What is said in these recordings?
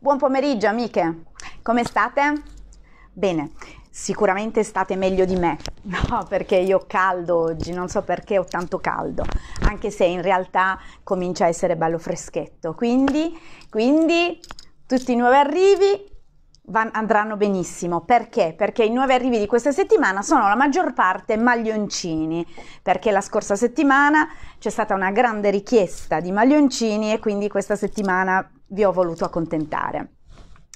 Buon pomeriggio amiche, come state? Bene, sicuramente state meglio di me, no, perché io ho caldo oggi, non so perché ho tanto caldo, anche se in realtà comincia a essere bello freschetto, quindi, quindi tutti i nuovi arrivi van, andranno benissimo, perché? Perché i nuovi arrivi di questa settimana sono la maggior parte maglioncini, perché la scorsa settimana c'è stata una grande richiesta di maglioncini e quindi questa settimana vi ho voluto accontentare.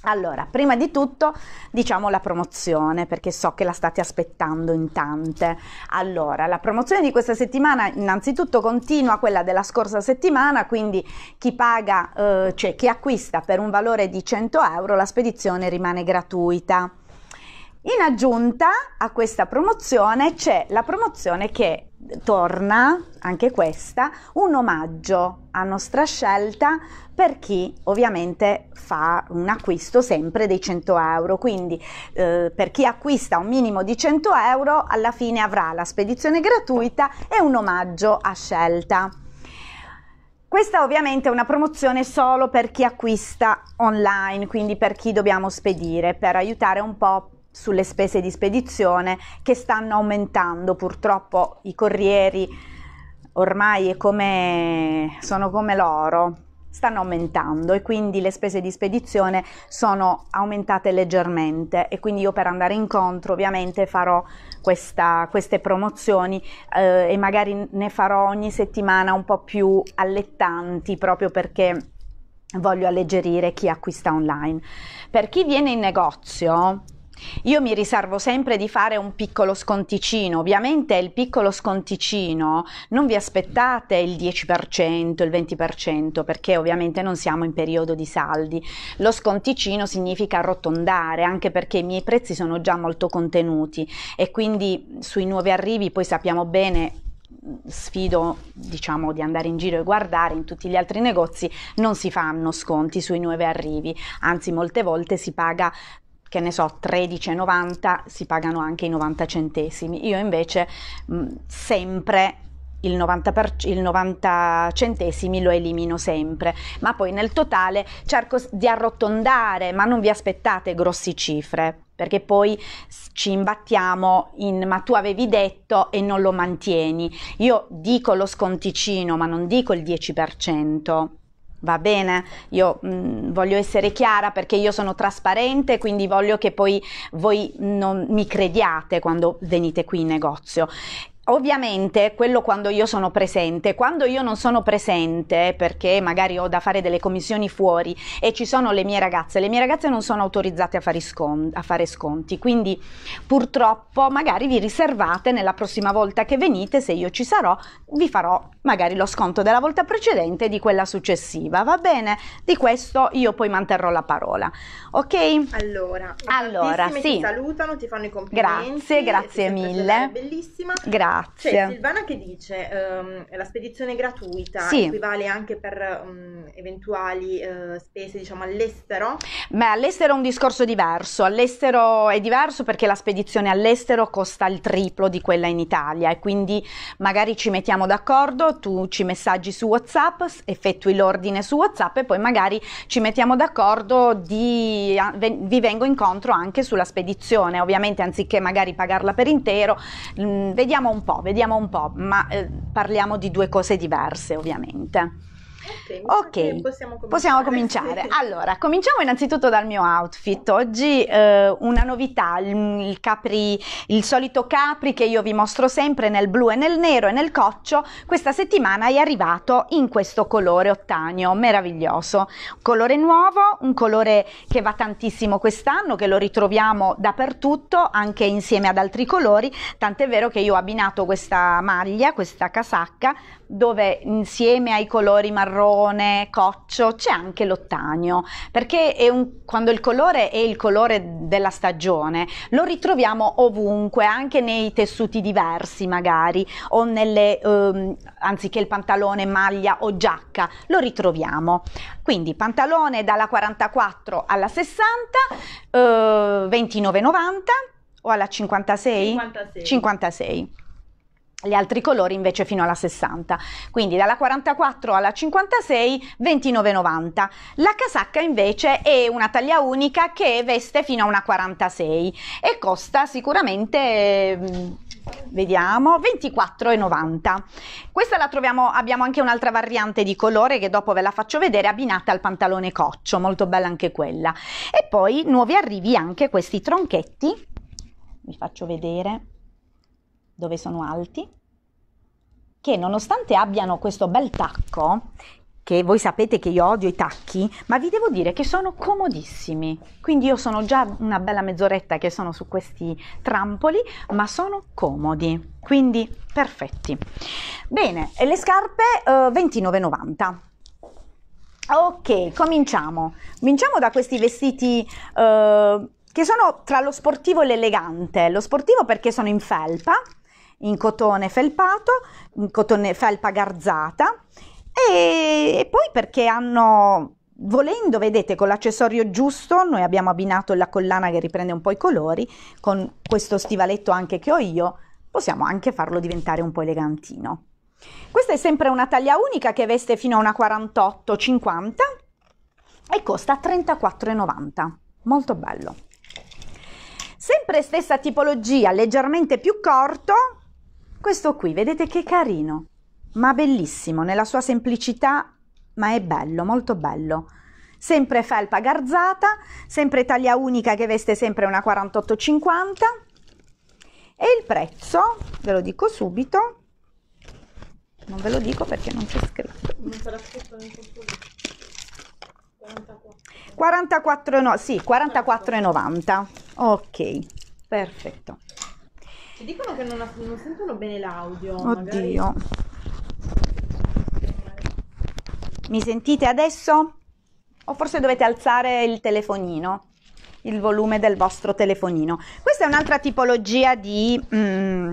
Allora, prima di tutto diciamo la promozione perché so che la state aspettando in tante. Allora, la promozione di questa settimana innanzitutto continua quella della scorsa settimana, quindi chi paga, eh, cioè chi acquista per un valore di 100 euro la spedizione rimane gratuita. In aggiunta a questa promozione c'è la promozione che torna anche questa un omaggio a nostra scelta per chi ovviamente fa un acquisto sempre dei 100 euro quindi eh, per chi acquista un minimo di 100 euro alla fine avrà la spedizione gratuita e un omaggio a scelta questa ovviamente è una promozione solo per chi acquista online quindi per chi dobbiamo spedire per aiutare un po' sulle spese di spedizione che stanno aumentando. Purtroppo i corrieri ormai come, sono come l'oro, stanno aumentando e quindi le spese di spedizione sono aumentate leggermente e quindi io per andare incontro ovviamente farò questa, queste promozioni eh, e magari ne farò ogni settimana un po' più allettanti proprio perché voglio alleggerire chi acquista online. Per chi viene in negozio io mi riservo sempre di fare un piccolo sconticino, ovviamente il piccolo sconticino non vi aspettate il 10%, il 20% perché ovviamente non siamo in periodo di saldi, lo sconticino significa arrotondare anche perché i miei prezzi sono già molto contenuti e quindi sui nuovi arrivi poi sappiamo bene sfido diciamo di andare in giro e guardare in tutti gli altri negozi non si fanno sconti sui nuovi arrivi anzi molte volte si paga che ne so, 13,90 si pagano anche i 90 centesimi. Io invece mh, sempre il 90, per, il 90, centesimi lo elimino sempre, ma poi nel totale cerco di arrotondare, ma non vi aspettate grossi cifre, perché poi ci imbattiamo in ma tu avevi detto e non lo mantieni. Io dico lo sconticino, ma non dico il 10% va bene, io mh, mm, voglio essere chiara perché io sono trasparente, quindi voglio che poi voi non mi crediate quando venite qui in negozio. Ovviamente quello quando io sono presente, quando io non sono presente perché magari ho da fare delle commissioni fuori e ci sono le mie ragazze, le mie ragazze non sono autorizzate a fare, sconti, a fare sconti quindi purtroppo magari vi riservate nella prossima volta che venite, se io ci sarò, vi farò magari lo sconto della volta precedente e di quella successiva, va bene? Di questo io poi manterrò la parola, ok? Allora, allora sì. ti salutano, ti fanno i complimenti. Grazie, grazie mille. Bellissima. Grazie grazie. C'è cioè, Silvana che dice um, la spedizione gratuita sì. equivale anche per um, eventuali uh, spese diciamo all'estero? Beh, all'estero è un discorso diverso, all'estero è diverso perché la spedizione all'estero costa il triplo di quella in Italia e quindi magari ci mettiamo d'accordo, tu ci messaggi su WhatsApp, effettui l'ordine su WhatsApp e poi magari ci mettiamo d'accordo di vi vengo incontro anche sulla spedizione, ovviamente anziché magari pagarla per intero, mh, mm, vediamo un po', vediamo un po', ma eh, parliamo di due cose diverse ovviamente. Ok, possiamo cominciare. possiamo cominciare. Allora, cominciamo innanzitutto dal mio outfit. Oggi eh, una novità, il, il, capri, il solito capri che io vi mostro sempre nel blu e nel nero e nel coccio, questa settimana è arrivato in questo colore ottanio, meraviglioso. Colore nuovo, un colore che va tantissimo quest'anno, che lo ritroviamo dappertutto, anche insieme ad altri colori, tant'è vero che io ho abbinato questa maglia, questa casacca, dove insieme ai colori marrone, coccio, c'è anche l'ottagno, perché un, quando il colore è il colore della stagione, lo ritroviamo ovunque, anche nei tessuti diversi magari, o nelle, ehm, anziché il pantalone, maglia o giacca, lo ritroviamo. Quindi pantalone dalla 44 alla 60, eh, 29,90 o alla 56? 56. 56 gli altri colori invece fino alla 60 quindi dalla 44 alla 56 29,90 la casacca invece è una taglia unica che veste fino a una 46 e costa sicuramente mm, vediamo 24,90 questa la troviamo abbiamo anche un'altra variante di colore che dopo ve la faccio vedere abbinata al pantalone coccio molto bella anche quella e poi nuovi arrivi anche questi tronchetti vi faccio vedere dove sono alti, che nonostante abbiano questo bel tacco, che voi sapete che io odio i tacchi, ma vi devo dire che sono comodissimi. Quindi io sono già una bella mezz'oretta che sono su questi trampoli, ma sono comodi, quindi perfetti. Bene, e le scarpe eh, 29,90. Ok, cominciamo. Cominciamo da questi vestiti eh, che sono tra lo sportivo e l'elegante. Lo sportivo perché sono in felpa, in cotone felpato, in cotone felpa garzata e, e poi perché hanno volendo, vedete, con l'accessorio giusto, noi abbiamo abbinato la collana che riprende un po' i colori, con questo stivaletto anche che ho io, possiamo anche farlo diventare un po' elegantino. Questa è sempre una taglia unica che veste fino a una 48-50 e costa 34,90, molto bello. Sempre stessa tipologia, leggermente più corto, questo qui, vedete che carino, ma bellissimo nella sua semplicità, ma è bello, molto bello. Sempre felpa garzata, sempre taglia unica che veste sempre una 48,50 e il prezzo, ve lo dico subito, non ve lo dico perché non c'è scritto. Non sarà scritto nel 44. 44 no, sì, 44,90. Ok, perfetto. Ci dicono che non, non sentono bene l'audio. Oddio. Magari... Mi sentite adesso? O forse dovete alzare il telefonino, il volume del vostro telefonino. Questa è un'altra tipologia di... Mm,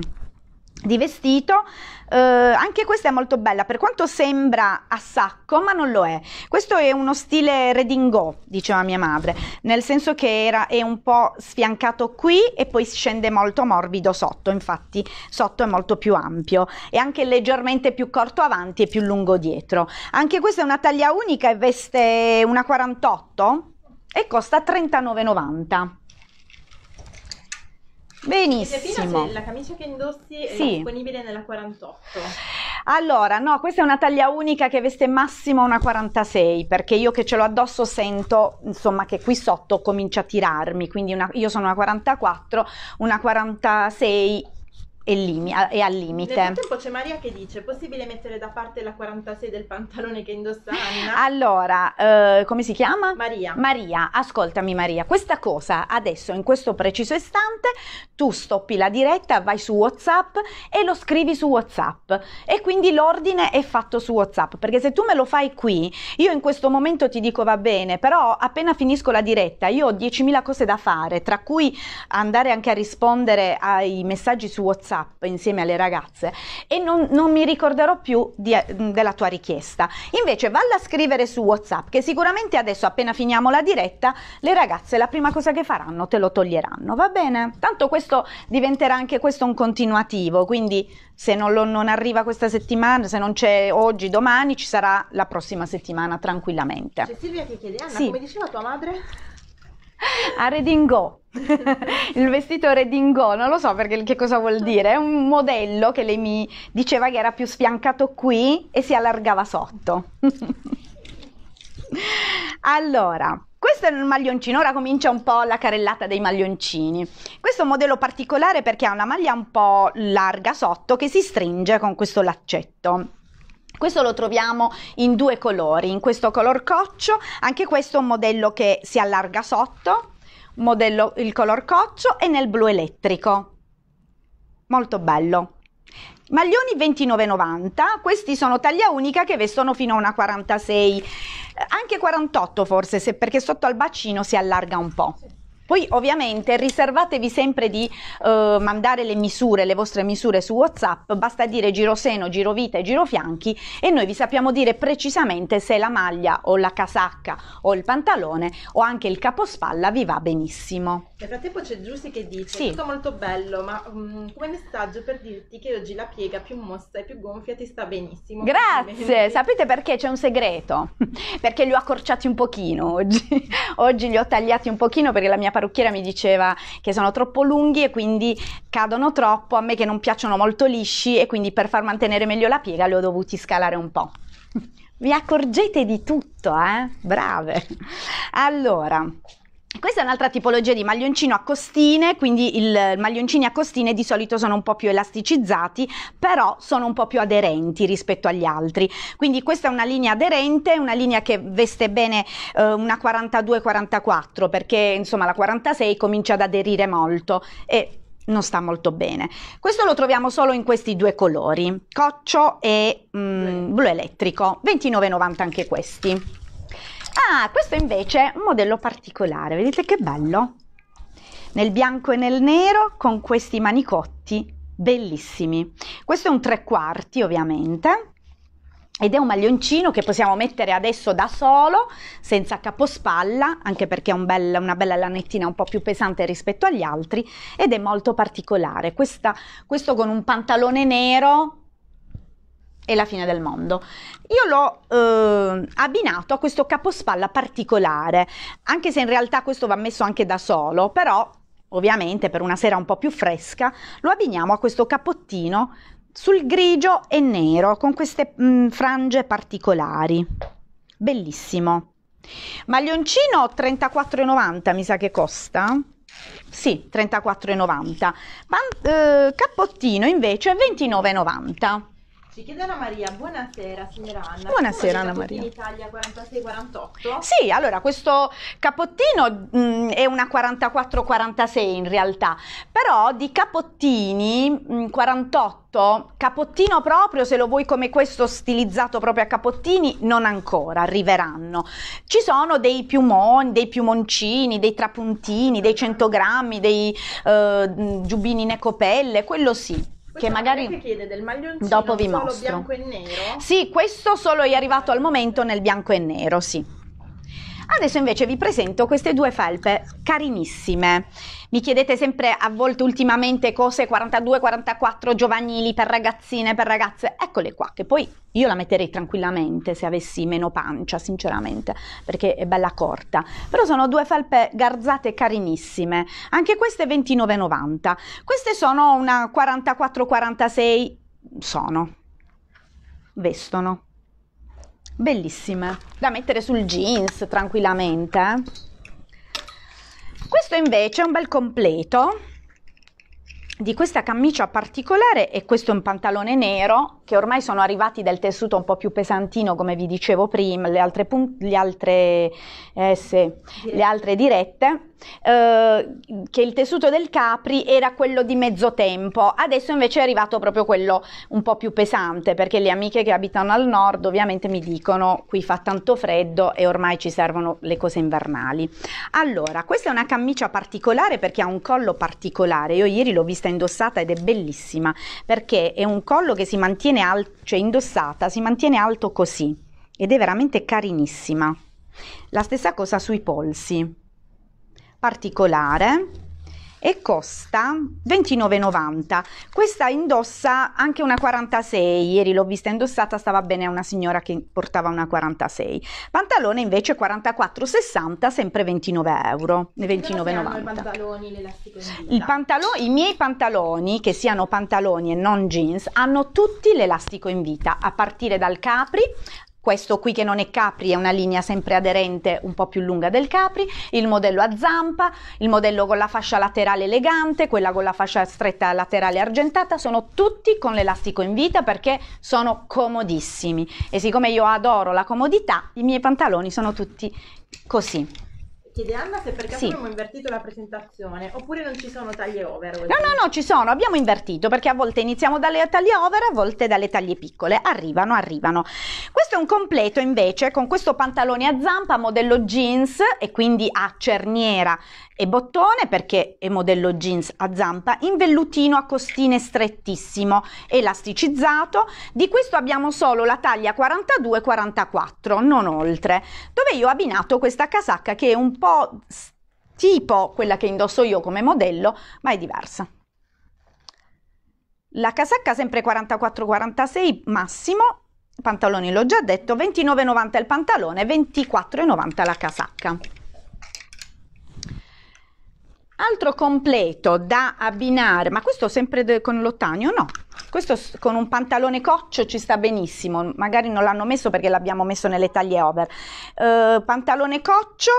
di vestito eh, anche questa è molto bella per quanto sembra a sacco ma non lo è questo è uno stile redingo diceva mia madre nel senso che era, è un po' sfiancato qui e poi scende molto morbido sotto infatti sotto è molto più ampio e anche leggermente più corto avanti e più lungo dietro anche questa è una taglia unica e veste una 48 e costa 39,90 Benissimo. La camicia che indossi è disponibile nella 48. Allora, no, questa è una taglia unica che veste massimo una 46, perché io che ce l'ho addosso sento, insomma, che qui sotto comincia a tirarmi, quindi una, io sono una 44, una 46 e, limi- e al limite. Nel tempo c'è Maria che dice: possibile mettere da parte la 46 del pantalone che indossa Anna? Allora, eh, come si chiama? Maria. Maria, ascoltami, Maria. Questa cosa adesso, in questo preciso istante, tu stoppi la diretta, vai su WhatsApp e lo scrivi su WhatsApp. E quindi l'ordine è fatto su WhatsApp. Perché se tu me lo fai qui, io in questo momento ti dico va bene, però appena finisco la diretta, io ho 10.000 cose da fare, tra cui andare anche a rispondere ai messaggi su WhatsApp WhatsApp insieme alle ragazze e non, non mi ricorderò più di, mm, della tua richiesta. Invece valla a scrivere su WhatsApp che sicuramente adesso appena finiamo la diretta le ragazze la prima cosa che faranno te lo toglieranno, va bene? Tanto questo diventerà anche questo un continuativo, quindi se non, lo, non arriva questa settimana, se non c'è oggi, domani ci sarà la prossima settimana tranquillamente. C'è Silvia che chiede, Anna, sì. come diceva tua madre? a Redingo. il vestito redingo, non lo so perché che cosa vuol dire, è un modello che lei mi diceva che era più sfiancato qui e si allargava sotto. allora, questo è il maglioncino, ora comincia un po' la carellata dei maglioncini. Questo è un modello particolare perché ha una maglia un po' larga sotto che si stringe con questo laccetto. Questo lo troviamo in due colori, in questo color coccio, anche questo è un modello che si allarga sotto, modello il color coccio e nel blu elettrico. Molto bello. Maglioni 29,90, questi sono taglia unica che vestono fino a una 46, anche 48 forse, se, perché sotto al bacino si allarga un po'. Poi ovviamente riservatevi sempre di eh, mandare le misure, le vostre misure su WhatsApp, basta dire giro seno, giro vita e giro fianchi e noi vi sappiamo dire precisamente se la maglia o la casacca o il pantalone o anche il capospalla vi va benissimo. Nel frattempo c'è Giussi che dice, sì. tutto molto bello, ma um, come messaggio per dirti che oggi la piega più mossa e più gonfia ti sta benissimo. Grazie, sapete perché c'è un segreto? perché li ho accorciati un pochino oggi, oggi li ho tagliati un pochino perché la mia parrucchiera mi diceva che sono troppo lunghi e quindi cadono troppo, a me che non piacciono molto lisci e quindi per far mantenere meglio la piega li ho dovuti scalare un po'. Vi accorgete di tutto, eh? Brave! Allora, questa è un'altra tipologia di maglioncino a costine, quindi i maglioncini a costine di solito sono un po' più elasticizzati, però sono un po' più aderenti rispetto agli altri. Quindi questa è una linea aderente, una linea che veste bene eh, una 42-44, perché insomma la 46 comincia ad aderire molto e non sta molto bene. Questo lo troviamo solo in questi due colori, coccio e mm, blu elettrico, 29,90 anche questi. Ah, questo invece è un modello particolare, vedete che bello? Nel bianco e nel nero con questi manicotti bellissimi. Questo è un tre quarti ovviamente ed è un maglioncino che possiamo mettere adesso da solo, senza capospalla, anche perché è un bel, una bella lanettina un po' più pesante rispetto agli altri ed è molto particolare. Questa, questo con un pantalone nero e la fine del mondo. Io l'ho eh, abbinato a questo capospalla particolare, anche se in realtà questo va messo anche da solo, però ovviamente per una sera un po' più fresca lo abbiniamo a questo capottino sul grigio e nero con queste mh, mm, frange particolari. Bellissimo. Maglioncino 34,90 mi sa che costa. Sì, 34,90. Pan, eh, cappottino invece 29,90. Ci chiede Anna Maria, buonasera signora Anna. Buonasera Anna Maria. In Italia 46-48? Sì, allora questo capottino mh, mm, è una 44-46 in realtà, però di capottini mh, mm, 48, capottino proprio, se lo vuoi come questo stilizzato proprio a capottini, non ancora, arriveranno. Ci sono dei piumoni, dei piumoncini, dei trapuntini, dei 100 grammi, dei eh, mm, giubini in quello sì che magari che chiede del maglioncino dopo vi solo mostro. bianco e nero? Sì, questo solo è arrivato al momento nel bianco e nero, sì. Adesso invece vi presento queste due felpe carinissime. Mi chiedete sempre a volte ultimamente cose 42-44 giovanili per ragazzine, per ragazze. Eccole qua, che poi io la metterei tranquillamente se avessi meno pancia, sinceramente, perché è bella corta. Però sono due felpe garzate carinissime. Anche queste 29,90. Queste sono una 44-46 sono. Vestono bellissime da mettere sul jeans tranquillamente eh. questo invece è un bel completo di questa camicia particolare e questo è un pantalone nero che ormai sono arrivati del tessuto un po' più pesantino come vi dicevo prima le altre, pun- le altre, eh, sì, le altre dirette eh, che il tessuto del capri era quello di mezzo tempo adesso invece è arrivato proprio quello un po' più pesante perché le amiche che abitano al nord ovviamente mi dicono qui fa tanto freddo e ormai ci servono le cose invernali allora questa è una camicia particolare perché ha un collo particolare io ieri l'ho vista indossata ed è bellissima perché è un collo che si mantiene alto, cioè indossata, si mantiene alto così ed è veramente carinissima. La stessa cosa sui polsi. Particolare e costa 29,90. Questa indossa anche una 46, ieri l'ho vista indossata, stava bene a una signora che portava una 46. Pantalone invece 44,60, sempre 29 euro, 29,90. Il pantalo- I miei pantaloni, che siano pantaloni e non jeans, hanno tutti l'elastico in vita, a partire dal capri questo qui che non è capri è una linea sempre aderente un po' più lunga del capri, il modello a zampa, il modello con la fascia laterale elegante, quella con la fascia stretta laterale argentata, sono tutti con l'elastico in vita perché sono comodissimi e siccome io adoro la comodità i miei pantaloni sono tutti così. Chiede Anna se per caso sì. abbiamo invertito la presentazione oppure non ci sono taglie over. No, no, no, ci sono, abbiamo invertito perché a volte iniziamo dalle taglie over, a volte dalle taglie piccole. Arrivano, arrivano. Questo è un completo invece con questo pantalone a zampa modello jeans e quindi a cerniera e bottone perché è modello jeans a zampa in vellutino a costine strettissimo elasticizzato di questo abbiamo solo la taglia 42 44 non oltre dove io ho abbinato questa casacca che è un po' tipo quella che indosso io come modello ma è diversa la casacca sempre 44 46 massimo pantaloni l'ho già detto 29,90 il pantalone 24,90 la casacca Altro completo da abbinare, ma questo sempre con l'ottagno? No, questo con un pantalone coccio ci sta benissimo, magari non l'hanno messo perché l'abbiamo messo nelle taglie over. Uh, pantalone coccio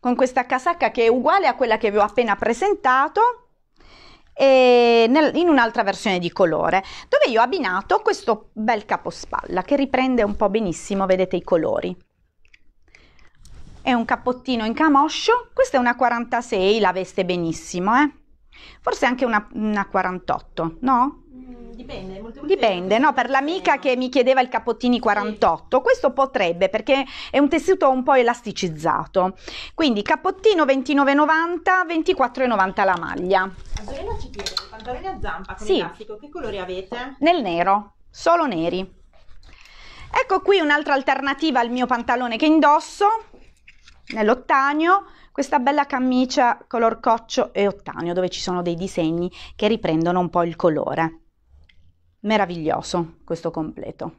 con questa casacca che è uguale a quella che vi ho appena presentato e nel, in un'altra versione di colore dove io ho abbinato questo bel capospalla che riprende un po' benissimo, vedete i colori è un cappottino in camoscio, questa è una 46, la veste benissimo, eh? Forse anche una, una 48, no? Mm, dipende, molte volte dipende, no? Per l'amica che mi chiedeva il cappottini 48, sì. questo potrebbe perché è un tessuto un po' elasticizzato. Quindi cappottino 29,90, 24,90 la maglia. Antonella ci chiede, pantaloni a zampa con sì. elastico, che colori avete? Nel nero, solo neri. Ecco qui un'altra alternativa al mio pantalone che indosso, nell'ottanio questa bella camicia color coccio e ottanio dove ci sono dei disegni che riprendono un po' il colore. Meraviglioso questo completo.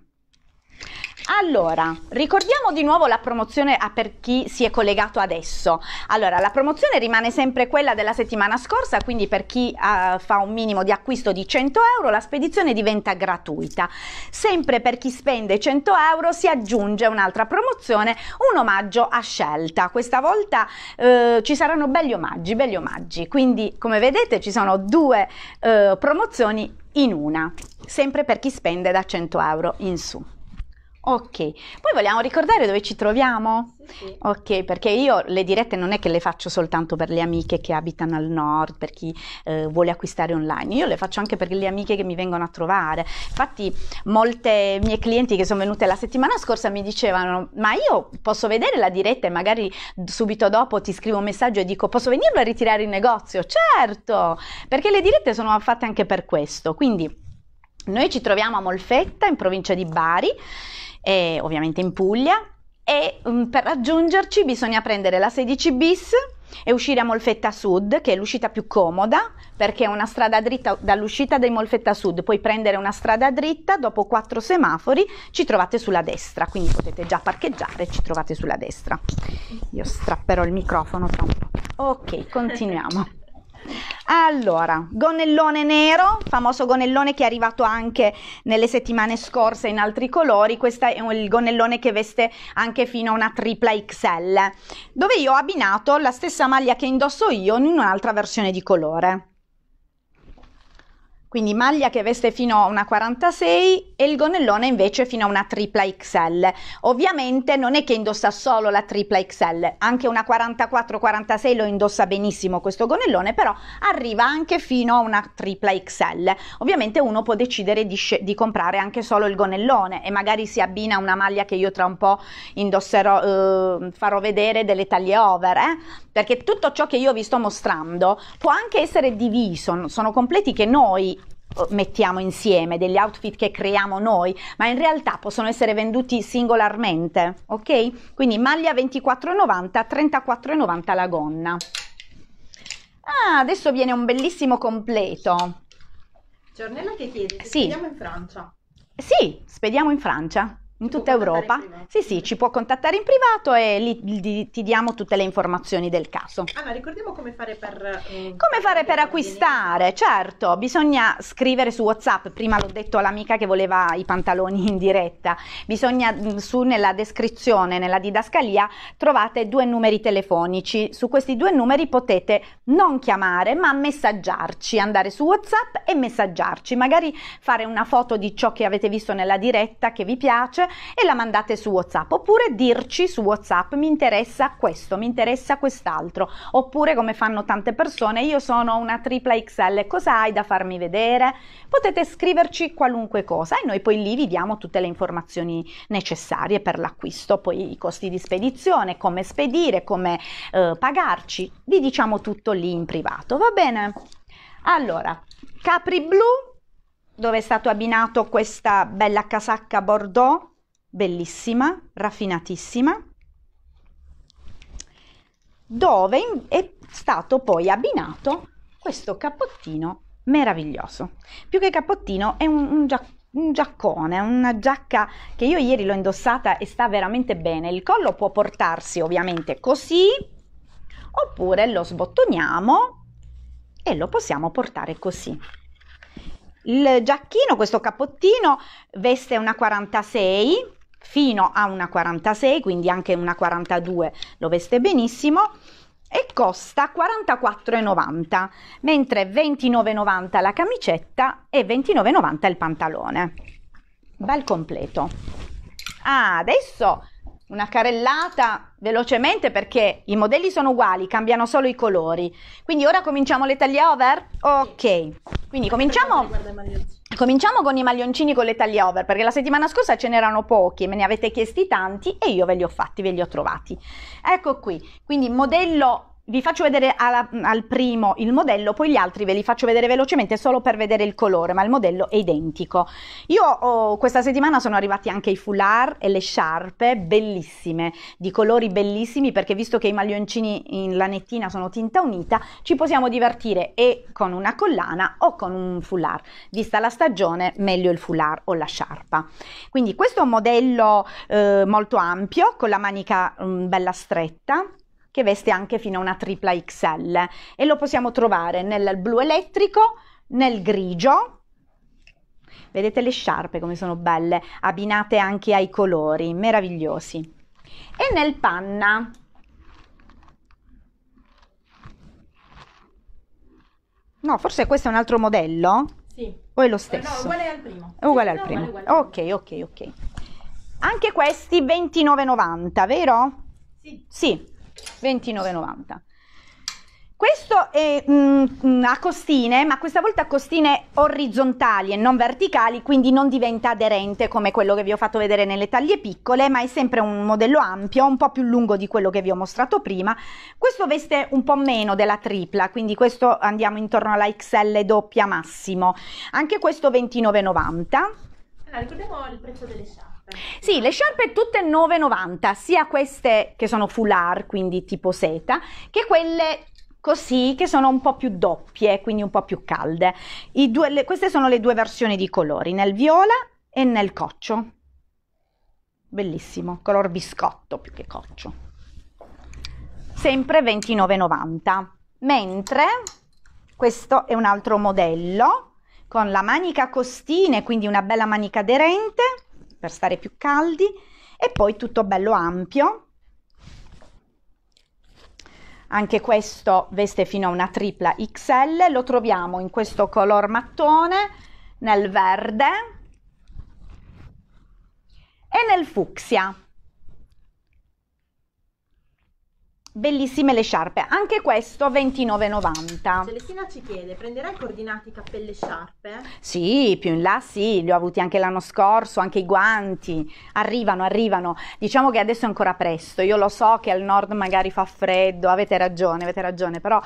Allora, ricordiamo di nuovo la promozione ah, per chi si è collegato adesso. Allora, la promozione rimane sempre quella della settimana scorsa, quindi per chi uh, fa un minimo di acquisto di 100 euro la spedizione diventa gratuita. Sempre per chi spende 100 euro si aggiunge un'altra promozione, un omaggio a scelta. Questa volta uh, ci saranno belli omaggi, belli omaggi. Quindi, come vedete, ci sono due uh, promozioni in una, sempre per chi spende da 100 euro in su. Ok, poi vogliamo ricordare dove ci troviamo? Sì. Ok, perché io le dirette non è che le faccio soltanto per le amiche che abitano al nord, per chi eh, vuole acquistare online, io le faccio anche per le amiche che mi vengono a trovare. Infatti molte mie clienti che sono venute la settimana scorsa mi dicevano ma io posso vedere la diretta e magari subito dopo ti scrivo un messaggio e dico posso venirlo a ritirare in negozio? Certo, perché le dirette sono fatte anche per questo, quindi... Noi ci troviamo a Molfetta, in provincia di Bari, eh, ovviamente in Puglia, e mm, per raggiungerci bisogna prendere la 16 bis e uscire a Molfetta Sud, che è l'uscita più comoda, perché è una strada dritta dall'uscita dei Molfetta Sud, puoi prendere una strada dritta, dopo quattro semafori ci trovate sulla destra, quindi potete già parcheggiare, ci trovate sulla destra. Io strapperò il microfono tra un po'. Ok, continuiamo. Allora, gonnellone nero, famoso gonnellone che è arrivato anche nelle settimane scorse in altri colori, questo è il gonnellone che veste anche fino a una tripla XL, dove io ho abbinato la stessa maglia che indosso io in un'altra versione di colore quindi maglia che veste fino a una 46 e il gonnellone invece fino a una tripla XL. Ovviamente non è che indossa solo la tripla XL, anche una 44-46 lo indossa benissimo questo gonnellone, però arriva anche fino a una tripla XL. Ovviamente uno può decidere di, di comprare anche solo il gonnellone e magari si abbina a una maglia che io tra un po' indosserò, eh, farò vedere delle taglie over, eh? perché tutto ciò che io vi sto mostrando può anche essere diviso, sono completi che noi mettiamo insieme, degli outfit che creiamo noi, ma in realtà possono essere venduti singolarmente, ok? Quindi maglia 24,90, 34,90 la gonna. Ah, adesso viene un bellissimo completo. Giornella che chiede, sì. spediamo in Francia. Sì, spediamo in Francia in tutta Europa. sì, sì, ci può contattare in privato e lì ti, ti diamo tutte le informazioni del caso. Anna, ricordiamo come fare per... Eh, come fare per acquistare, ordini. certo, bisogna scrivere su WhatsApp, prima l'ho detto all'amica che voleva i pantaloni in diretta, bisogna mm, su nella descrizione, nella didascalia, trovate due numeri telefonici, su questi due numeri potete non chiamare ma messaggiarci, andare su WhatsApp e messaggiarci, magari fare una foto di ciò che avete visto nella diretta che vi piace e la mandate su WhatsApp oppure dirci su WhatsApp mi interessa questo, mi interessa quest'altro, oppure come fanno tante persone, io sono una tripla XL, cosa hai da farmi vedere? Potete scriverci qualunque cosa e noi poi lì vi diamo tutte le informazioni necessarie per l'acquisto, poi i costi di spedizione, come spedire, come eh, pagarci, vi diciamo tutto lì in privato, va bene? Allora, Capri Blu, dove è stato abbinato questa bella casacca Bordeaux bellissima, raffinatissima, dove è stato poi abbinato questo cappottino meraviglioso. Più che cappottino è un, un, giac- un, giaccone, una giacca che io ieri l'ho indossata e sta veramente bene. Il collo può portarsi ovviamente così, oppure lo sbottoniamo e lo possiamo portare così. Il giacchino, questo cappottino, veste una 46 fino a una 46, quindi anche una 42 lo veste benissimo e costa 44,90, mentre 29,90 la camicetta e 29,90 il pantalone. Bel completo. Ah, adesso una carellata velocemente perché i modelli sono uguali, cambiano solo i colori. Quindi ora cominciamo le taglie over? Ok. Quindi cominciamo Cominciamo con i maglioncini con le taglie over perché la settimana scorsa ce n'erano pochi, me ne avete chiesti tanti e io ve li ho fatti, ve li ho trovati. Ecco qui, quindi modello vi faccio vedere alla, al primo il modello, poi gli altri ve li faccio vedere velocemente solo per vedere il colore, ma il modello è identico. Io oh, questa settimana sono arrivati anche i foulard e le sciarpe, bellissime, di colori bellissimi, perché visto che i maglioncini in lanettina sono tinta unita, ci possiamo divertire e con una collana o con un foulard. Vista la stagione, meglio il foulard o la sciarpa. Quindi questo è un modello eh, molto ampio, con la manica mh, mm, bella stretta, che veste anche fino a una tripla XL e lo possiamo trovare nel blu elettrico, nel grigio, vedete le sciarpe come sono belle, abbinate anche ai colori, meravigliosi, e nel panna. No, forse questo è un altro modello? Sì. O è lo stesso? No, uguale al primo. È uguale al primo. No, uguale, uguale. Ok, ok, ok. Anche questi 29,90, vero? Sì. Sì. 29,90. Questo è mm, mm, a costine, ma questa volta a costine orizzontali e non verticali, quindi non diventa aderente come quello che vi ho fatto vedere nelle taglie piccole, ma è sempre un modello ampio, un po' più lungo di quello che vi ho mostrato prima. Questo veste un po' meno della tripla, quindi questo andiamo intorno alla XL doppia massimo. Anche questo 29,90. Allora, ricordiamo il prezzo delle sciarpe. Sì, le sciarpe tutte 9,90, sia queste che sono foulard, quindi tipo seta, che quelle così che sono un po' più doppie, quindi un po' più calde. Due, le, queste sono le due versioni di colori, nel viola e nel coccio. Bellissimo, color biscotto più che coccio. Sempre 29,90. Mentre questo è un altro modello con la manica costine, quindi una bella manica aderente per stare più caldi e poi tutto bello ampio. Anche questo veste fino a una tripla XL, lo troviamo in questo color mattone, nel verde e nel fucsia. Bellissime le sciarpe, anche questo 29,90. Celestina ci chiede, prenderai coordinati cappelle sciarpe? Sì, più in là sì, li ho avuti anche l'anno scorso, anche i guanti, arrivano, arrivano. Diciamo che adesso è ancora presto, io lo so che al nord magari fa freddo, avete ragione, avete ragione, però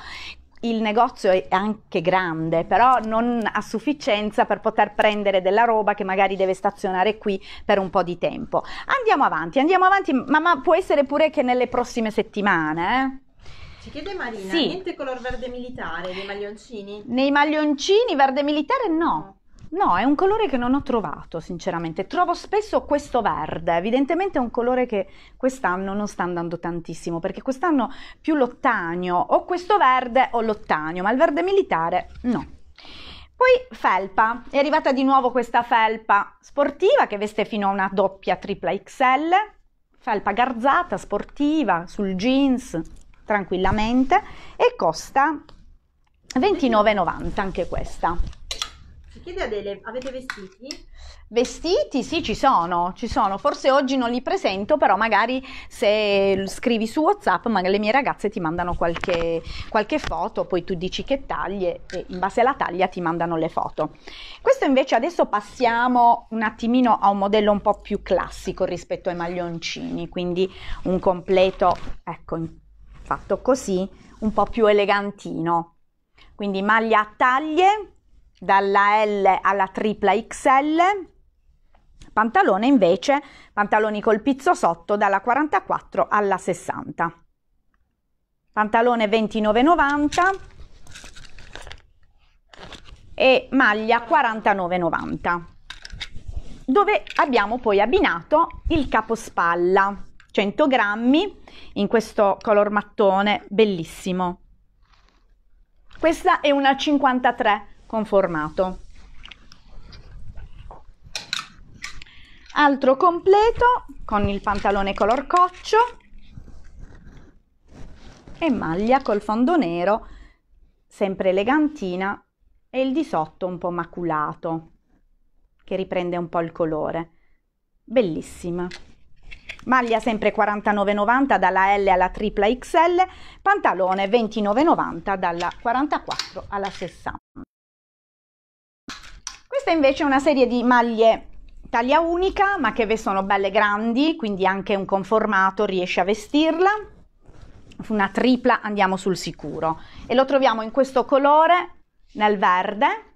il negozio è anche grande, però non a sufficienza per poter prendere della roba che magari deve stazionare qui per un po' di tempo. Andiamo avanti, andiamo avanti, ma, ma può essere pure che nelle prossime settimane. Eh? Ci chiede Marina, sì. niente color verde militare nei maglioncini? Nei maglioncini verde militare no. no. No, è un colore che non ho trovato, sinceramente. Trovo spesso questo verde, evidentemente è un colore che quest'anno non sta andando tantissimo, perché quest'anno più l'ottanio, o questo verde o l'ottanio, ma il verde militare no. Poi felpa, è arrivata di nuovo questa felpa sportiva che veste fino a una doppia tripla XL, felpa garzata, sportiva, sul jeans, tranquillamente, e costa 29,90 anche questa. Chiede Adele, avete vestiti? Vestiti sì, ci sono, ci sono. Forse oggi non li presento, però magari se scrivi su WhatsApp, magari le mie ragazze ti mandano qualche, qualche foto, poi tu dici che taglie e in base alla taglia ti mandano le foto. Questo invece adesso passiamo un attimino a un modello un po' più classico rispetto ai maglioncini, quindi un completo, ecco, fatto così, un po' più elegantino. Quindi maglia a taglie, dalla L alla tripla XL, pantalone invece pantaloni col pizzo sotto dalla 44 alla 60. Pantalone 29,90 e maglia 49,90 dove abbiamo poi abbinato il capospalla 100 grammi in questo color mattone bellissimo questa è una 53 conformato. Altro completo con il pantalone color coccio e maglia col fondo nero, sempre elegantina, e il di sotto un po' maculato, che riprende un po' il colore. Bellissima. Maglia sempre 49,90 dalla L alla tripla XL, pantalone 29,90 dalla 44 alla 60. Questa invece è una serie di maglie taglia unica ma che sono belle grandi, quindi anche un conformato riesce a vestirla. Una tripla andiamo sul sicuro e lo troviamo in questo colore nel verde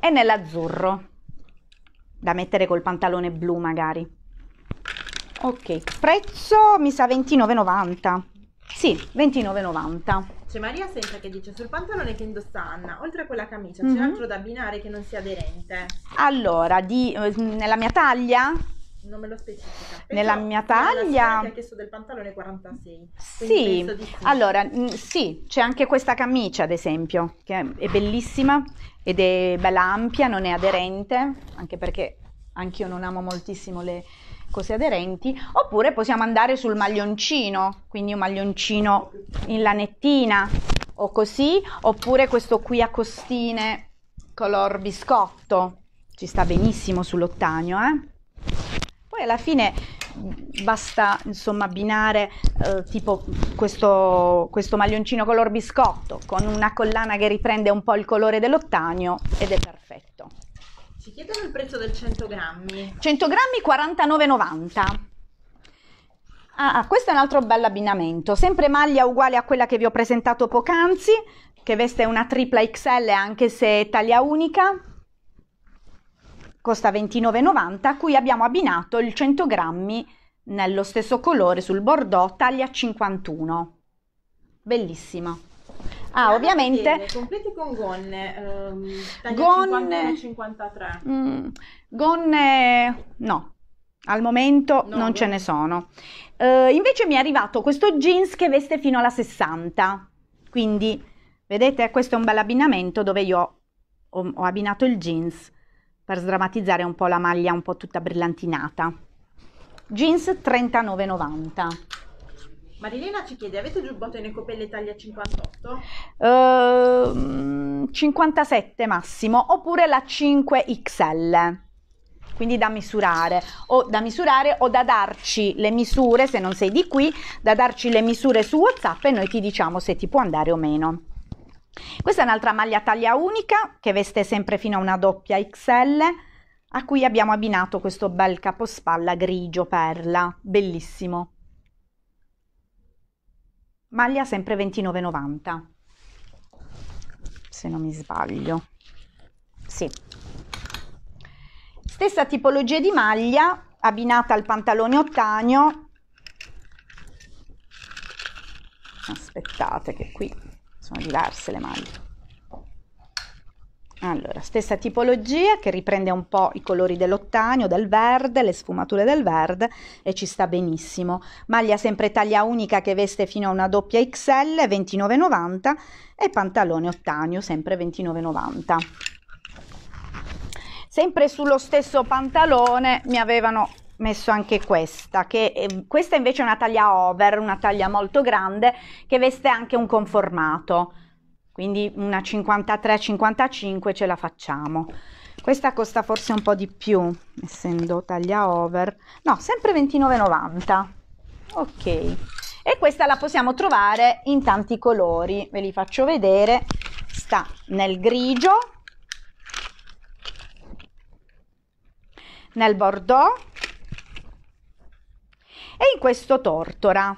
e nell'azzurro da mettere col pantalone blu magari ok prezzo mi sa 29,90 sì, 29,90. C'è Maria sempre che dice sul pantalone che indossa Anna, oltre a quella camicia, mm-hmm. c'è mhm. altro da abbinare che non sia aderente. Allora, di, eh, nella mia taglia? Non me lo specifica. Nella mia taglia? Che ha chiesto del pantalone 46. Sì. sì. allora, sì, c'è anche questa camicia, ad esempio, che è bellissima ed è bella ampia, non è aderente, anche perché anch'io non amo moltissimo le cose aderenti, oppure possiamo andare sul maglioncino, quindi un maglioncino in lanettina o così, oppure questo qui a costine color biscotto, ci sta benissimo sull'ottagno, eh? Poi alla fine mm, basta insomma abbinare eh, tipo questo, questo maglioncino color biscotto con una collana che riprende un po' il colore dell'ottagno ed è perfetto. Ci chiedono il prezzo del 100 grammi. 100 grammi 49,90. Ah, ah, questo è un altro bel abbinamento, sempre maglia uguale a quella che vi ho presentato poc'anzi, che veste una tripla XL anche se è taglia unica, costa 29,90, a cui abbiamo abbinato il 100 grammi nello stesso colore sul bordeaux taglia 51. Bellissima! Ah, ovviamente. completi con gonne. Um, gonne. 53. Mm, gonne. No, al momento no, non beh. ce ne sono. Uh, invece mi è arrivato questo jeans che veste fino alla 60. Quindi, vedete, questo è un bel abbinamento dove io ho, ho abbinato il jeans per sdrammatizzare un po' la maglia un po' tutta brillantinata. Jeans 39,90. Marilena ci chiede, avete giubbotto in copelle taglia 58? Uh, 57 massimo, oppure la 5XL. Quindi da misurare, o da misurare o da darci le misure, se non sei di qui, da darci le misure su WhatsApp e noi ti diciamo se ti può andare o meno. Questa è un'altra maglia taglia unica che veste sempre fino a una doppia XL a cui abbiamo abbinato questo bel capospalla grigio perla, bellissimo maglia sempre 29,90 se non mi sbaglio sì stessa tipologia di maglia abbinata al pantalone ottaneo aspettate che qui sono diverse le maglie allora, stessa tipologia che riprende un po' i colori dell'ottanio, del verde, le sfumature del verde e ci sta benissimo. Maglia sempre taglia unica che veste fino a una doppia XL, 29,90 e pantalone ottanio, sempre 29,90. Sempre sullo stesso pantalone mi avevano messo anche questa, che è, ehm, questa invece è una taglia over, una taglia molto grande, che veste anche un conformato quindi una 53-55 ce la facciamo. Questa costa forse un po' di più, essendo taglia over, no, sempre 29,90. Ok, e questa la possiamo trovare in tanti colori, ve li faccio vedere, sta nel grigio, nel bordeaux e in questo tortora.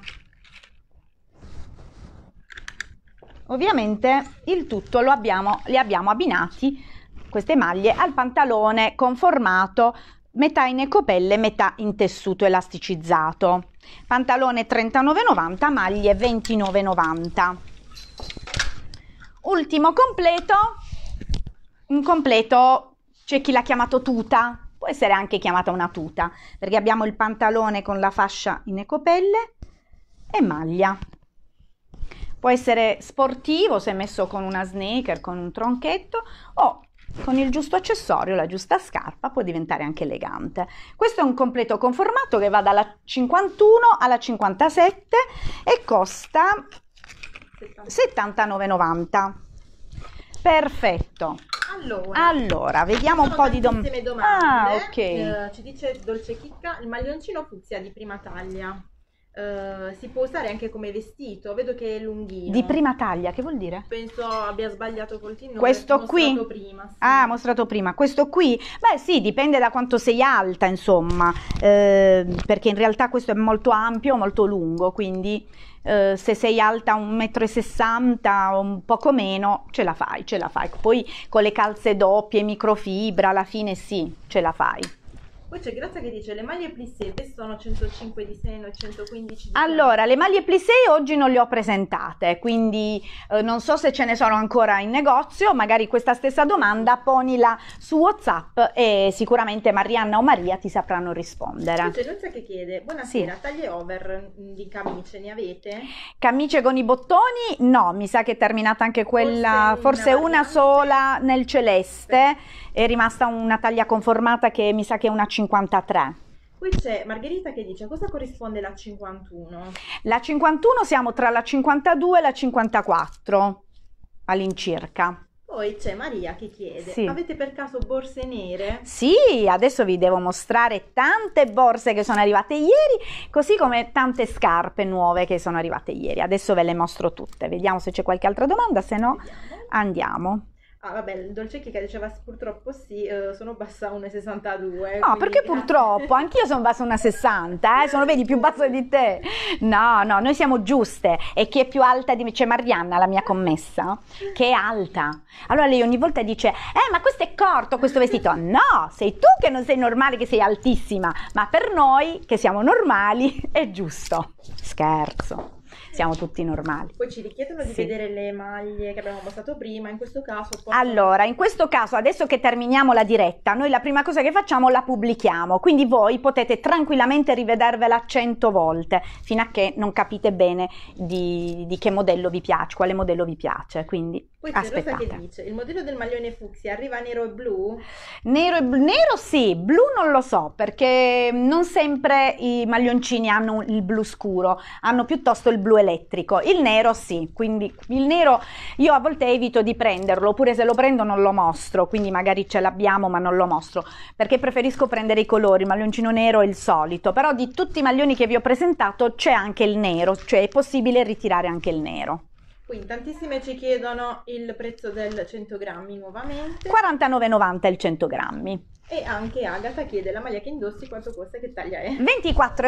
Ovviamente il tutto lo abbiamo, li abbiamo abbinati, queste maglie, al pantalone conformato metà in ecopelle, metà in tessuto elasticizzato. Pantalone 39,90, maglie 29,90. Ultimo completo, un completo, c'è chi l'ha chiamato tuta, può essere anche chiamata una tuta, perché abbiamo il pantalone con la fascia in ecopelle e maglia. Può essere sportivo se messo con una sneaker, con un tronchetto o con il giusto accessorio, la giusta scarpa, può diventare anche elegante. Questo è un completo conformato che va dalla 51 alla 57 e costa 79,90. Perfetto. Allora, allora, vediamo un po' di dom- domande. Ah, ok. Eh, ci dice Dolce Chicca, il maglioncino fucsia di prima taglia. Eh, si può usare anche come vestito, vedo che è lunghino. Di prima taglia, che vuol dire? Penso abbia sbagliato col tinnone. Questo qui? Prima, sì. Ah, mostrato prima. Questo qui? Beh sì, dipende da quanto sei alta, insomma, eh, perché in realtà questo è molto ampio, molto lungo, quindi eh, se sei alta 1,60 m o un poco meno, ce la fai, ce la fai. Poi con le calze doppie, microfibra, alla fine sì, ce la fai. Poi c'è Grazia che dice le maglie plissé sono 105 di seno e 115 di Allora, le maglie plissé oggi non le ho presentate, quindi eh, non so se ce ne sono ancora in negozio, magari questa stessa domanda ponila su WhatsApp e sicuramente Marianna o Maria ti sapranno rispondere. C'è Grazia che chiede, buonasera, sì. taglie over mm, di camice ne avete? Camice con i bottoni? No, mi sa che è terminata anche quella, forse, forse una, sola nel celeste, sì. è rimasta una taglia conformata che mi sa che è una 5 53. Qui c'è Margherita che dice a cosa corrisponde la 51? La 51 siamo tra la 52 e la 54 all'incirca. Poi c'è Maria che chiede, sì. avete per caso borse nere? Sì, adesso vi devo mostrare tante borse che sono arrivate ieri, così come tante scarpe nuove che sono arrivate ieri. Adesso ve le mostro tutte, vediamo se c'è qualche altra domanda, se no vediamo. andiamo. Ah, vabbè, il dolce che diceva purtroppo sì, eh, sono bassa 1,62. No, quindi... perché purtroppo? Anch'io sono bassa 1,60, eh? sono vedi più bassa di te. No, no, noi siamo giuste. E chi è più alta di me? C'è Marianna, la mia commessa, che è alta. Allora lei ogni volta dice, eh, ma questo è corto, questo vestito. No, sei tu che non sei normale, che sei altissima. Ma per noi, che siamo normali, è giusto. Scherzo siamo tutti normali. Poi ci richiedono di vedere le maglie che abbiamo mostrato prima, in questo caso... Porto... Allora, in questo caso, adesso che terminiamo la diretta, noi la prima cosa che facciamo la pubblichiamo, quindi voi potete tranquillamente rivedervela 100 volte, fino a che non capite bene di, di che modello vi piace, quale modello vi piace, quindi... Poi Aspettate. Rosa che dice, il modello del maglione fucsia arriva nero e blu? Nero e blu, nero sì, blu non lo so, perché non sempre i maglioncini hanno il blu scuro, hanno piuttosto il blu elettrico. Il nero sì, quindi il nero io a volte evito di prenderlo, oppure se lo prendo non lo mostro, quindi magari ce l'abbiamo ma non lo mostro, perché preferisco prendere i colori, il maglioncino nero è il solito, però di tutti i maglioni che vi ho presentato c'è anche il nero, cioè è possibile ritirare anche il nero. Quindi tantissime ci chiedono il prezzo del 100 grammi nuovamente. 49,90 il 100 grammi. E anche Agatha chiede la maglia che indossi quanto costa e che taglia è. 24,90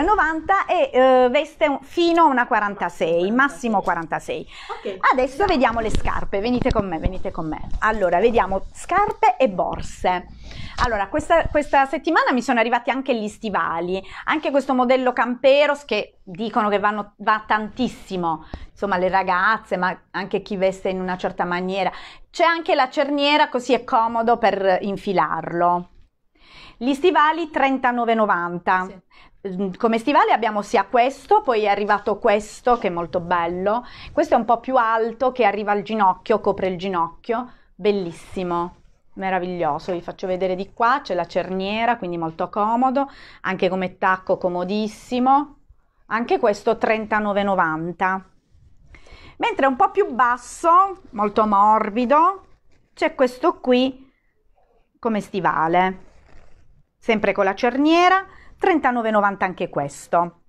e uh, veste fino a una 46, massimo 46. Massimo 46. Okay. Adesso vediamo le scarpe, venite con me, venite con me. Allora, vediamo scarpe e borse. Allora, questa, questa settimana mi sono arrivati anche gli stivali, anche questo modello Camperos che dicono che vanno, va tantissimo, insomma le ragazze, ma anche chi veste in una certa maniera. C'è anche la cerniera così è comodo per infilarlo. Gli stivali 39,90. Sì ehm, come stivale abbiamo sia questo, poi è arrivato questo che è molto bello, questo è un po' più alto che arriva al ginocchio, copre il ginocchio, bellissimo, meraviglioso, vi faccio vedere di qua, c'è la cerniera, quindi molto comodo, anche come tacco comodissimo, anche questo 39,90. Mentre un po' più basso, molto morbido, c'è questo qui come stivale sempre con la cerniera, 39,90 anche questo.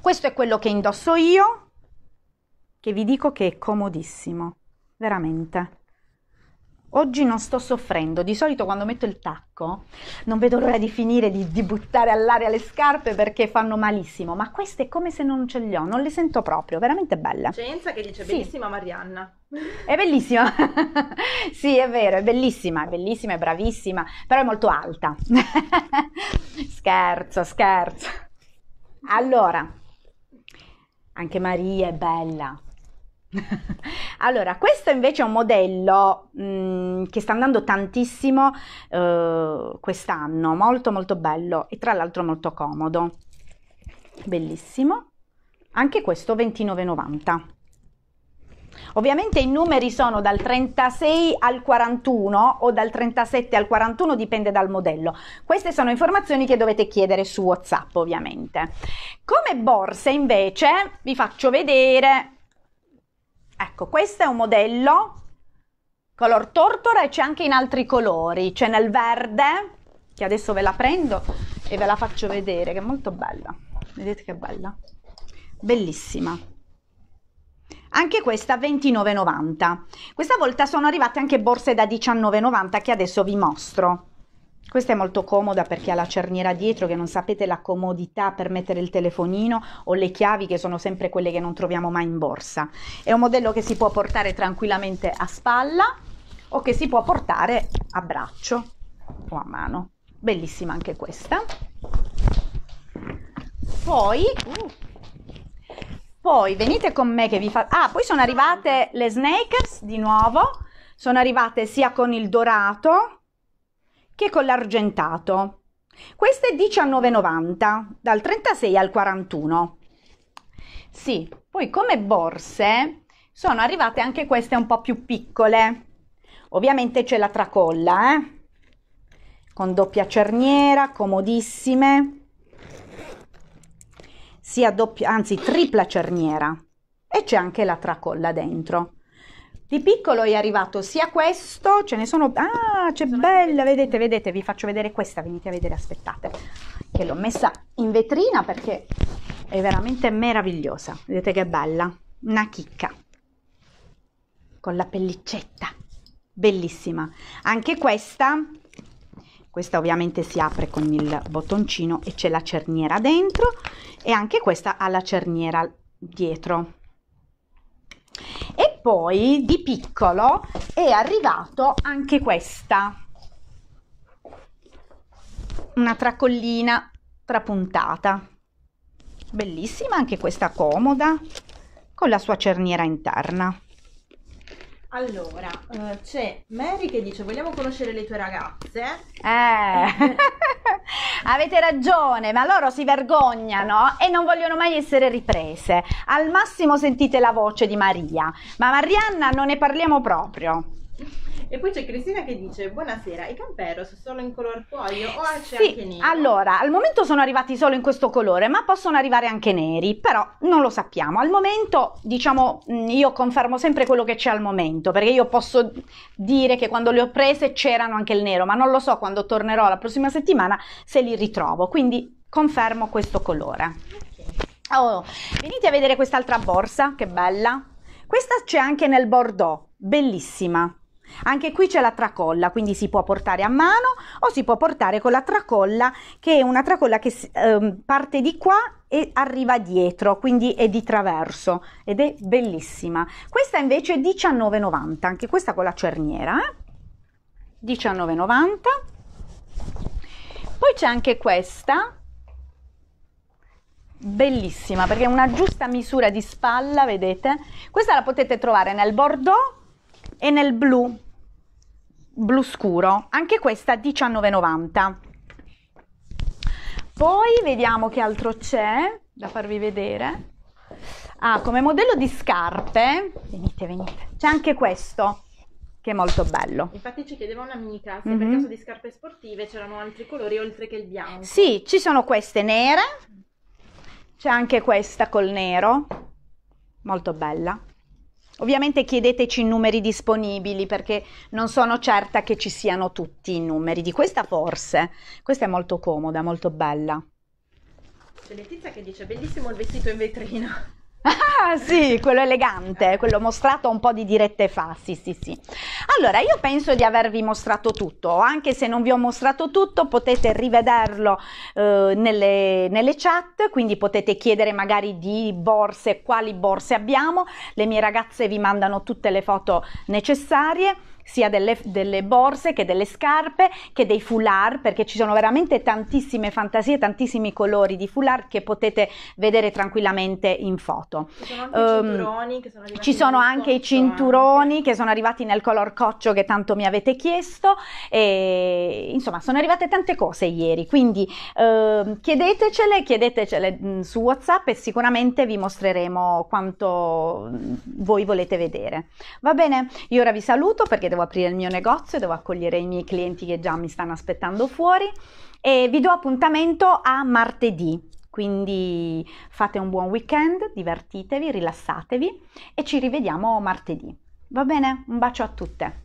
Questo è quello che indosso io, che vi dico che è comodissimo, veramente. Oggi non sto soffrendo, di solito quando metto il tacco non vedo l'ora di finire di, di buttare all'aria le scarpe perché fanno malissimo, ma queste è come se non ce le ho, non le sento proprio, veramente belle. Cenza che dice bellissima sì. Marianna. È bellissima, sì è vero, è bellissima, è bellissima, è bravissima, però è molto alta. scherzo, scherzo. Allora, anche Maria è bella, allora, questo invece è un modello mh, mm, che sta andando tantissimo eh, quest'anno, molto molto bello e tra l'altro molto comodo. Bellissimo. Anche questo 29,90. Ovviamente i numeri sono dal 36 al 41 o dal 37 al 41, dipende dal modello. Queste sono informazioni che dovete chiedere su WhatsApp, ovviamente. Come borse, invece, vi faccio vedere Ecco, questo è un modello color tortora e c'è anche in altri colori, c'è nel verde, che adesso ve la prendo e ve la faccio vedere, che è molto bella, vedete che bella, bellissima. Anche questa 29,90. Questa volta sono arrivate anche borse da 19,90 che adesso vi mostro. Questa è molto comoda perché ha la cerniera dietro che non sapete la comodità per mettere il telefonino o le chiavi che sono sempre quelle che non troviamo mai in borsa. È un modello che si può portare tranquillamente a spalla o che si può portare a braccio o a mano. Bellissima anche questa. Poi, uh, poi venite con me che vi fa... Ah, poi sono arrivate le Snakers di nuovo. Sono arrivate sia con il dorato che con l'argentato. Questa è 19,90 dal 36 al 41. Sì, poi come borse sono arrivate anche queste un po' più piccole. Ovviamente c'è la tracolla, eh? con doppia cerniera, comodissime. Sia doppia, anzi tripla cerniera e c'è anche la tracolla dentro. Di piccolo è arrivato sia questo, ce ne sono... Ah, c'è bella, vedete, vedete, vi faccio vedere questa, venite a vedere, aspettate, che l'ho messa in vetrina perché è veramente meravigliosa. Vedete che bella, una chicca, con la pellicetta, bellissima. Anche questa, questa ovviamente si apre con il bottoncino e c'è la cerniera dentro e anche questa ha la cerniera dietro poi di piccolo è arrivato anche questa, una tracollina trapuntata, bellissima anche questa comoda, con la sua cerniera interna. Allora, eh, c'è Mary che dice vogliamo conoscere le tue ragazze. Eh, avete ragione, ma loro si vergognano e non vogliono mai essere riprese. Al massimo sentite la voce di Maria, ma Marianna non ne parliamo proprio. E poi c'è Cristina che dice: Buonasera, i camperos sono in color cuoio o c'è sì, anche nero? Allora, al momento sono arrivati solo in questo colore, ma possono arrivare anche neri, però non lo sappiamo. Al momento, diciamo, mm, io confermo sempre quello che c'è al momento, perché io posso dire che quando le ho prese c'erano anche il nero, ma non lo so quando tornerò la prossima settimana se li ritrovo. Quindi confermo questo colore. Okay. Oh, venite a vedere quest'altra borsa, che bella. Questa c'è anche nel Bordeaux, bellissima. Anche qui c'è la tracolla, quindi si può portare a mano o si può portare con la tracolla, che è una tracolla che eh, parte di qua e arriva dietro, quindi è di traverso ed è bellissima. Questa invece è 19,90, anche questa con la cerniera, eh? 19,90. Poi c'è anche questa, bellissima perché è una giusta misura di spalla, vedete? Questa la potete trovare nel Bordeaux e nel blu, blu scuro, anche questa 19,90. Poi vediamo che altro c'è da farvi vedere. Ah, come modello di scarpe, venite, venite, c'è anche questo che è molto bello. Infatti ci chiedeva un'amica se mm-hmm. per mhm. caso di scarpe sportive c'erano altri colori oltre che il bianco. Sì, ci sono queste nere, c'è anche questa col nero, molto bella. Ovviamente chiedeteci i numeri disponibili perché non sono certa che ci siano tutti i numeri di questa forse. Questa è molto comoda, molto bella. C'è Letizia che dice bellissimo il vestito in vetrina. Ah sì, quello elegante, quello mostrato un po' di dirette fa, sì sì sì. Allora, io penso di avervi mostrato tutto, anche se non vi ho mostrato tutto potete rivederlo eh, nelle, nelle, chat, quindi potete chiedere magari di borse, quali borse abbiamo, le mie ragazze vi mandano tutte le foto necessarie sia delle, delle, borse che delle scarpe che dei foulard perché ci sono veramente tantissime fantasie, tantissimi colori di foulard che potete vedere tranquillamente in foto. Ci sono anche, um, i, ehm, eh. cinturoni che sono arrivati nel color coccio che tanto mi avete chiesto e insomma sono arrivate tante cose ieri quindi eh, chiedetecele, chiedetecele mm, su Whatsapp e sicuramente vi mostreremo quanto mm, voi volete vedere. Va bene, io ora vi saluto perché devo aprire il mio negozio, devo accogliere i miei clienti che già mi stanno aspettando fuori e vi do appuntamento a martedì. Quindi fate un buon weekend, divertitevi, rilassatevi e ci rivediamo martedì. Va bene? Un bacio a tutte.